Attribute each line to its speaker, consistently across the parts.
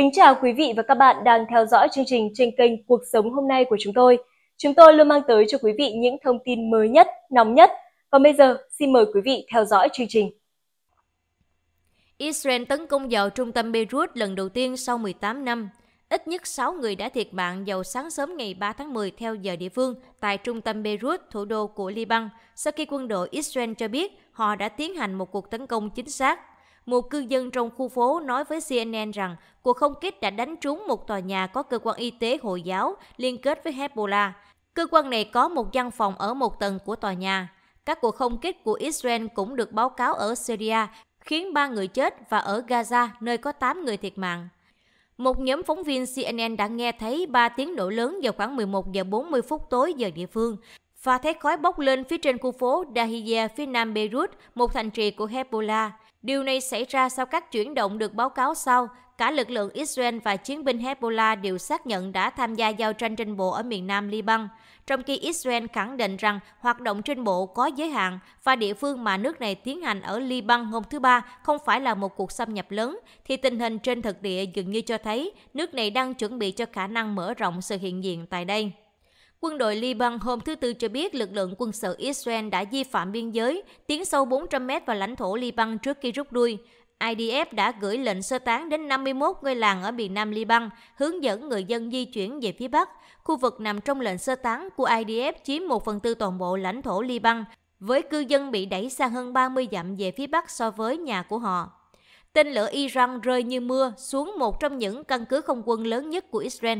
Speaker 1: Kính chào quý vị và các bạn đang theo dõi chương trình trên kênh Cuộc sống hôm nay của chúng tôi. Chúng tôi luôn mang tới cho quý vị những thông tin mới nhất, nóng nhất. Còn bây giờ, xin mời quý vị theo dõi chương trình. Israel tấn công vào trung tâm Beirut lần đầu tiên sau 18 năm. Ít nhất 6 người đã thiệt mạng vào sáng sớm ngày 3 tháng 10 theo giờ địa phương tại trung tâm Beirut, thủ đô của Liban, sau khi quân đội Israel cho biết họ đã tiến hành một cuộc tấn công chính xác một cư dân trong khu phố nói với CNN rằng cuộc không kích đã đánh trúng một tòa nhà có cơ quan y tế Hồi giáo liên kết với Hezbollah. Cơ quan này có một văn phòng ở một tầng của tòa nhà. Các cuộc không kích của Israel cũng được báo cáo ở Syria, khiến ba người chết và ở Gaza, nơi có 8 người thiệt mạng. Một nhóm phóng viên CNN đã nghe thấy ba tiếng nổ lớn vào khoảng 11 giờ 40 phút tối giờ địa phương, và thấy khói bốc lên phía trên khu phố Dahiyah phía nam Beirut, một thành trì của Hezbollah. Điều này xảy ra sau các chuyển động được báo cáo sau. Cả lực lượng Israel và chiến binh Hezbollah đều xác nhận đã tham gia giao tranh trên bộ ở miền nam Liban, trong khi Israel khẳng định rằng hoạt động trên bộ có giới hạn và địa phương mà nước này tiến hành ở Liban hôm thứ Ba không phải là một cuộc xâm nhập lớn, thì tình hình trên thực địa dường như cho thấy nước này đang chuẩn bị cho khả năng mở rộng sự hiện diện tại đây. Quân đội Liban hôm thứ Tư cho biết lực lượng quân sự Israel đã vi phạm biên giới, tiến sâu 400 mét vào lãnh thổ Liban trước khi rút lui. IDF đã gửi lệnh sơ tán đến 51 ngôi làng ở miền nam Liban, hướng dẫn người dân di chuyển về phía Bắc. Khu vực nằm trong lệnh sơ tán của IDF chiếm 1 phần tư toàn bộ lãnh thổ Liban, với cư dân bị đẩy xa hơn 30 dặm về phía Bắc so với nhà của họ. Tên lửa Iran rơi như mưa xuống một trong những căn cứ không quân lớn nhất của Israel.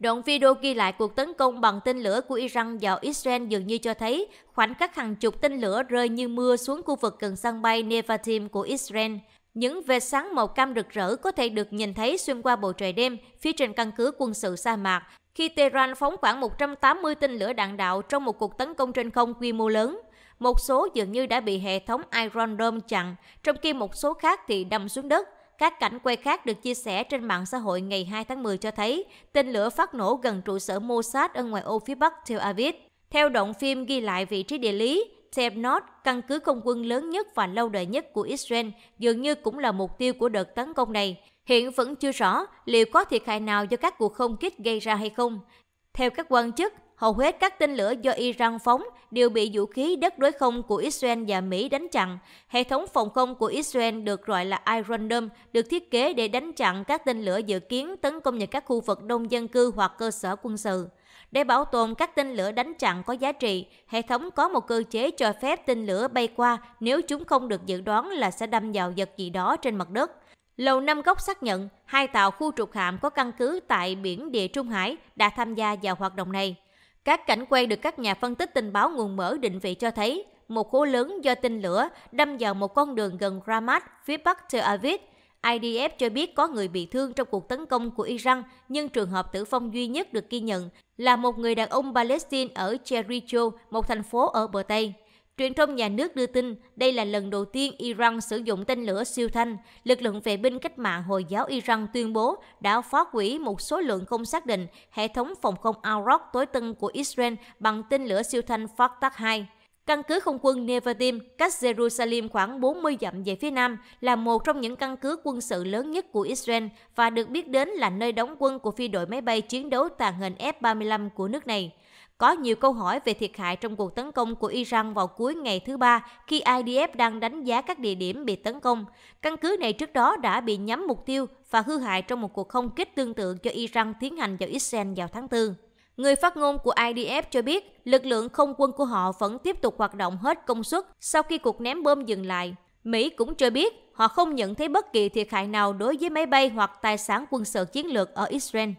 Speaker 1: Đoạn video ghi lại cuộc tấn công bằng tên lửa của Iran vào Israel dường như cho thấy khoảnh khắc hàng chục tên lửa rơi như mưa xuống khu vực gần sân bay Nevatim của Israel. Những vệt sáng màu cam rực rỡ có thể được nhìn thấy xuyên qua bầu trời đêm phía trên căn cứ quân sự sa mạc, khi Tehran phóng khoảng 180 tên lửa đạn đạo trong một cuộc tấn công trên không quy mô lớn. Một số dường như đã bị hệ thống Iron Dome chặn, trong khi một số khác thì đâm xuống đất. Các cảnh quay khác được chia sẻ trên mạng xã hội ngày 2 tháng 10 cho thấy tên lửa phát nổ gần trụ sở Mossad ở ngoài ô phía bắc Tel Aviv. Theo động phim ghi lại vị trí địa lý, Tel Tebnot, căn cứ không quân lớn nhất và lâu đời nhất của Israel, dường như cũng là mục tiêu của đợt tấn công này. Hiện vẫn chưa rõ liệu có thiệt hại nào do các cuộc không kích gây ra hay không. Theo các quan chức, hầu hết các tên lửa do Iran phóng đều bị vũ khí đất đối không của Israel và Mỹ đánh chặn. Hệ thống phòng không của Israel được gọi là Iron Dome được thiết kế để đánh chặn các tên lửa dự kiến tấn công những các khu vực đông dân cư hoặc cơ sở quân sự. Để bảo tồn các tên lửa đánh chặn có giá trị, hệ thống có một cơ chế cho phép tên lửa bay qua nếu chúng không được dự đoán là sẽ đâm vào vật gì đó trên mặt đất. Lầu Năm Góc xác nhận hai tàu khu trục hạm có căn cứ tại biển Địa Trung Hải đã tham gia vào hoạt động này. Các cảnh quay được các nhà phân tích tình báo nguồn mở định vị cho thấy một hố lớn do tên lửa đâm vào một con đường gần Ramat, phía bắc Tel Aviv. IDF cho biết có người bị thương trong cuộc tấn công của Iran, nhưng trường hợp tử vong duy nhất được ghi nhận là một người đàn ông Palestine ở Jericho, một thành phố ở bờ Tây. Truyền thông nhà nước đưa tin đây là lần đầu tiên Iran sử dụng tên lửa siêu thanh. Lực lượng vệ binh cách mạng Hồi giáo Iran tuyên bố đã phá hủy một số lượng không xác định hệ thống phòng không Aurok tối tân của Israel bằng tên lửa siêu thanh Fatah 2. Căn cứ không quân Nevatim, cách Jerusalem khoảng 40 dặm về phía nam, là một trong những căn cứ quân sự lớn nhất của Israel và được biết đến là nơi đóng quân của phi đội máy bay chiến đấu tàng hình F-35 của nước này. Có nhiều câu hỏi về thiệt hại trong cuộc tấn công của Iran vào cuối ngày thứ Ba khi IDF đang đánh giá các địa điểm bị tấn công. Căn cứ này trước đó đã bị nhắm mục tiêu và hư hại trong một cuộc không kích tương tự cho Iran tiến hành vào Israel vào tháng 4. Người phát ngôn của IDF cho biết lực lượng không quân của họ vẫn tiếp tục hoạt động hết công suất sau khi cuộc ném bom dừng lại. Mỹ cũng cho biết họ không nhận thấy bất kỳ thiệt hại nào đối với máy bay hoặc tài sản quân sự chiến lược ở Israel.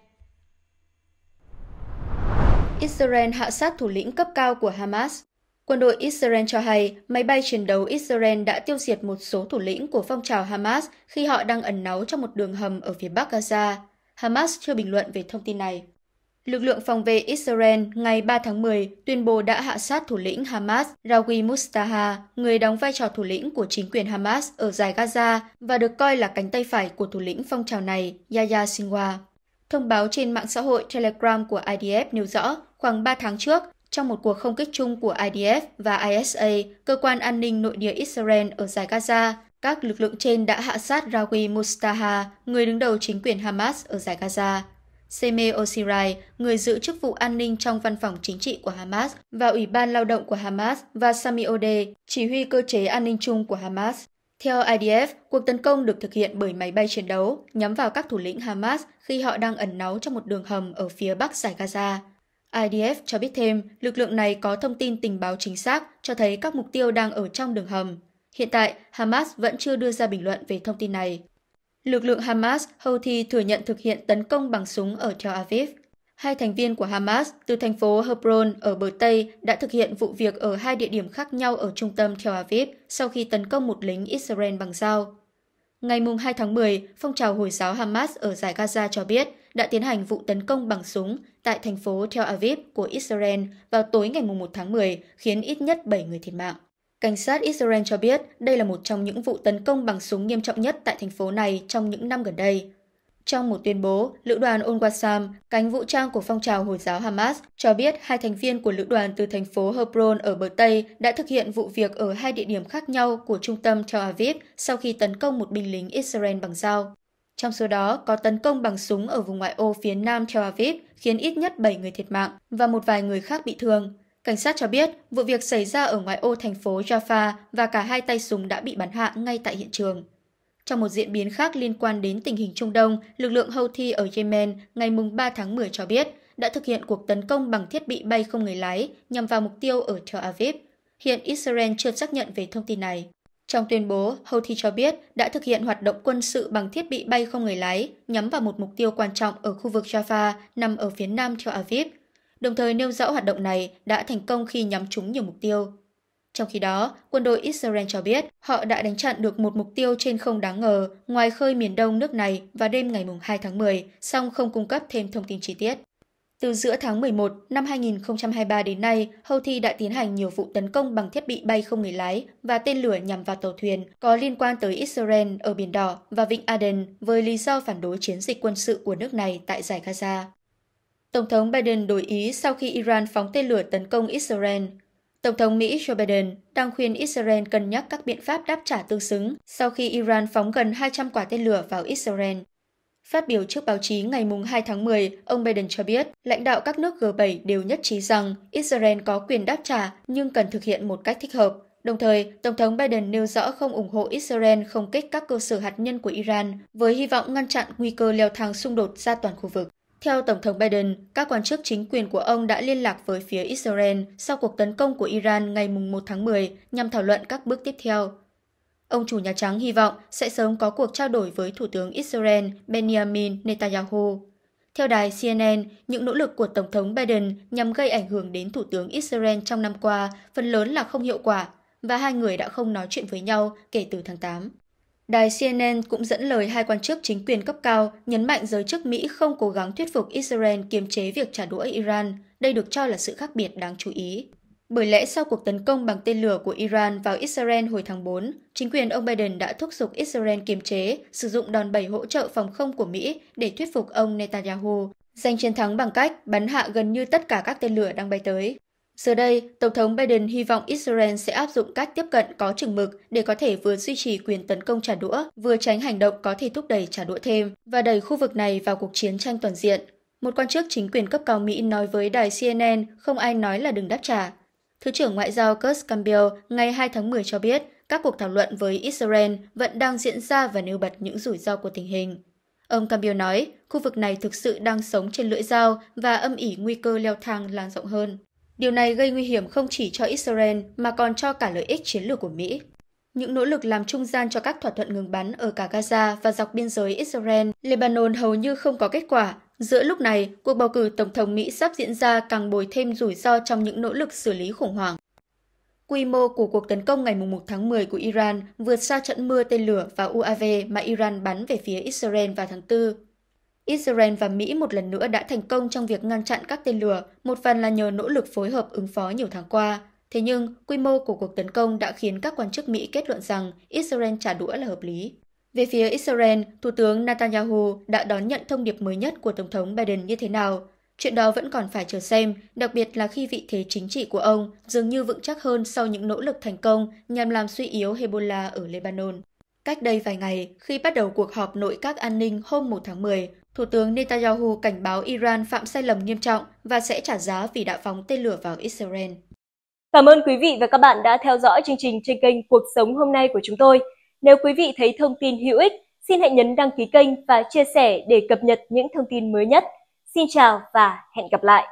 Speaker 2: Israel hạ sát thủ lĩnh cấp cao của Hamas. Quân đội Israel cho hay máy bay chiến đấu Israel đã tiêu diệt một số thủ lĩnh của phong trào Hamas khi họ đang ẩn náu trong một đường hầm ở phía bắc Gaza. Hamas chưa bình luận về thông tin này. Lực lượng phòng vệ Israel ngày 3 tháng 10 tuyên bố đã hạ sát thủ lĩnh Hamas Rawi Mustaha, người đóng vai trò thủ lĩnh của chính quyền Hamas ở giải Gaza và được coi là cánh tay phải của thủ lĩnh phong trào này, Yahya Sinwar. Thông báo trên mạng xã hội Telegram của IDF nêu rõ khoảng 3 tháng trước trong một cuộc không kích chung của IDF và ISA, cơ quan an ninh nội địa Israel ở giải Gaza. Các lực lượng trên đã hạ sát Rawi Mustaha, người đứng đầu chính quyền Hamas ở giải Gaza. Seme Osirai, người giữ chức vụ an ninh trong văn phòng chính trị của Hamas và Ủy ban Lao động của Hamas và Sami Ode, chỉ huy cơ chế an ninh chung của Hamas. Theo IDF, cuộc tấn công được thực hiện bởi máy bay chiến đấu nhắm vào các thủ lĩnh Hamas khi họ đang ẩn náu trong một đường hầm ở phía bắc giải Gaza. IDF cho biết thêm, lực lượng này có thông tin tình báo chính xác cho thấy các mục tiêu đang ở trong đường hầm. Hiện tại, Hamas vẫn chưa đưa ra bình luận về thông tin này. Lực lượng Hamas hầu Houthi thừa nhận thực hiện tấn công bằng súng ở Tel Aviv. Hai thành viên của Hamas từ thành phố Hebron ở bờ Tây đã thực hiện vụ việc ở hai địa điểm khác nhau ở trung tâm Tel Aviv sau khi tấn công một lính Israel bằng dao. Ngày 2 tháng 10, phong trào Hồi giáo Hamas ở giải Gaza cho biết đã tiến hành vụ tấn công bằng súng tại thành phố Tel Aviv của Israel vào tối ngày 1 tháng 10, khiến ít nhất 7 người thiệt mạng. Cảnh sát Israel cho biết đây là một trong những vụ tấn công bằng súng nghiêm trọng nhất tại thành phố này trong những năm gần đây. Trong một tuyên bố, lữ đoàn Onwasam, cánh vũ trang của phong trào Hồi giáo Hamas, cho biết hai thành viên của lữ đoàn từ thành phố Hebron ở bờ Tây đã thực hiện vụ việc ở hai địa điểm khác nhau của trung tâm Tel Aviv sau khi tấn công một binh lính Israel bằng dao. Trong số đó, có tấn công bằng súng ở vùng ngoại ô phía nam Tel Aviv khiến ít nhất 7 người thiệt mạng và một vài người khác bị thương. Cảnh sát cho biết vụ việc xảy ra ở ngoại ô thành phố Jaffa và cả hai tay súng đã bị bắn hạ ngay tại hiện trường. Trong một diễn biến khác liên quan đến tình hình Trung Đông, lực lượng Houthi ở Yemen ngày 3 tháng 10 cho biết đã thực hiện cuộc tấn công bằng thiết bị bay không người lái nhằm vào mục tiêu ở Tel Aviv. Hiện Israel chưa xác nhận về thông tin này. Trong tuyên bố, Houthi cho biết đã thực hiện hoạt động quân sự bằng thiết bị bay không người lái nhắm vào một mục tiêu quan trọng ở khu vực Jaffa nằm ở phía nam theo Aviv, đồng thời nêu rõ hoạt động này đã thành công khi nhắm trúng nhiều mục tiêu. Trong khi đó, quân đội Israel cho biết họ đã đánh chặn được một mục tiêu trên không đáng ngờ ngoài khơi miền đông nước này vào đêm ngày 2 tháng 10, song không cung cấp thêm thông tin chi tiết. Từ giữa tháng 11 năm 2023 đến nay, Houthi đã tiến hành nhiều vụ tấn công bằng thiết bị bay không người lái và tên lửa nhằm vào tàu thuyền có liên quan tới Israel ở Biển Đỏ và Vịnh Aden với lý do phản đối chiến dịch quân sự của nước này tại giải Gaza. Tổng thống Biden đổi ý sau khi Iran phóng tên lửa tấn công Israel. Tổng thống Mỹ Joe Biden đang khuyên Israel cân nhắc các biện pháp đáp trả tương xứng sau khi Iran phóng gần 200 quả tên lửa vào Israel Phát biểu trước báo chí ngày 2 tháng 10, ông Biden cho biết lãnh đạo các nước G7 đều nhất trí rằng Israel có quyền đáp trả nhưng cần thực hiện một cách thích hợp. Đồng thời, Tổng thống Biden nêu rõ không ủng hộ Israel không kích các cơ sở hạt nhân của Iran với hy vọng ngăn chặn nguy cơ leo thang xung đột ra toàn khu vực. Theo Tổng thống Biden, các quan chức chính quyền của ông đã liên lạc với phía Israel sau cuộc tấn công của Iran ngày 1 tháng 10 nhằm thảo luận các bước tiếp theo. Ông chủ Nhà Trắng hy vọng sẽ sớm có cuộc trao đổi với Thủ tướng Israel Benjamin Netanyahu. Theo đài CNN, những nỗ lực của Tổng thống Biden nhằm gây ảnh hưởng đến Thủ tướng Israel trong năm qua phần lớn là không hiệu quả và hai người đã không nói chuyện với nhau kể từ tháng 8. Đài CNN cũng dẫn lời hai quan chức chính quyền cấp cao nhấn mạnh giới chức Mỹ không cố gắng thuyết phục Israel kiềm chế việc trả đũa Iran. Đây được cho là sự khác biệt đáng chú ý. Bởi lẽ sau cuộc tấn công bằng tên lửa của Iran vào Israel hồi tháng 4, chính quyền ông Biden đã thúc giục Israel kiềm chế, sử dụng đòn bẩy hỗ trợ phòng không của Mỹ để thuyết phục ông Netanyahu giành chiến thắng bằng cách bắn hạ gần như tất cả các tên lửa đang bay tới. Giờ đây, Tổng thống Biden hy vọng Israel sẽ áp dụng cách tiếp cận có chừng mực để có thể vừa duy trì quyền tấn công trả đũa, vừa tránh hành động có thể thúc đẩy trả đũa thêm và đẩy khu vực này vào cuộc chiến tranh toàn diện. Một quan chức chính quyền cấp cao Mỹ nói với đài CNN không ai nói là đừng đáp trả, Thứ trưởng Ngoại giao Kurt Campbell ngày 2 tháng 10 cho biết các cuộc thảo luận với Israel vẫn đang diễn ra và nêu bật những rủi ro của tình hình. Ông Campbell nói, khu vực này thực sự đang sống trên lưỡi dao và âm ỉ nguy cơ leo thang lan rộng hơn. Điều này gây nguy hiểm không chỉ cho Israel mà còn cho cả lợi ích chiến lược của Mỹ. Những nỗ lực làm trung gian cho các thỏa thuận ngừng bắn ở cả Gaza và dọc biên giới Israel, Lebanon hầu như không có kết quả Giữa lúc này, cuộc bầu cử Tổng thống Mỹ sắp diễn ra càng bồi thêm rủi ro trong những nỗ lực xử lý khủng hoảng. Quy mô của cuộc tấn công ngày 1 tháng 10 của Iran vượt xa trận mưa tên lửa và UAV mà Iran bắn về phía Israel vào tháng 4. Israel và Mỹ một lần nữa đã thành công trong việc ngăn chặn các tên lửa, một phần là nhờ nỗ lực phối hợp ứng phó nhiều tháng qua. Thế nhưng, quy mô của cuộc tấn công đã khiến các quan chức Mỹ kết luận rằng Israel trả đũa là hợp lý. Về phía Israel, Thủ tướng Netanyahu đã đón nhận thông điệp mới nhất của Tổng thống Biden như thế nào? Chuyện đó vẫn còn phải chờ xem, đặc biệt là khi vị thế chính trị của ông dường như vững chắc hơn sau những nỗ lực thành công nhằm làm suy yếu Hezbollah ở Lebanon. Cách đây vài ngày, khi bắt đầu cuộc họp nội các an ninh hôm 1 tháng 10, Thủ tướng Netanyahu cảnh báo Iran phạm sai lầm nghiêm trọng và sẽ trả giá vì đã phóng tên lửa vào Israel. Cảm ơn quý vị và các bạn đã theo dõi chương trình trên kênh Cuộc sống hôm nay của chúng tôi. Nếu
Speaker 1: quý vị thấy thông tin hữu ích, xin hãy nhấn đăng ký kênh và chia sẻ để cập nhật những thông tin mới nhất. Xin chào và hẹn gặp lại!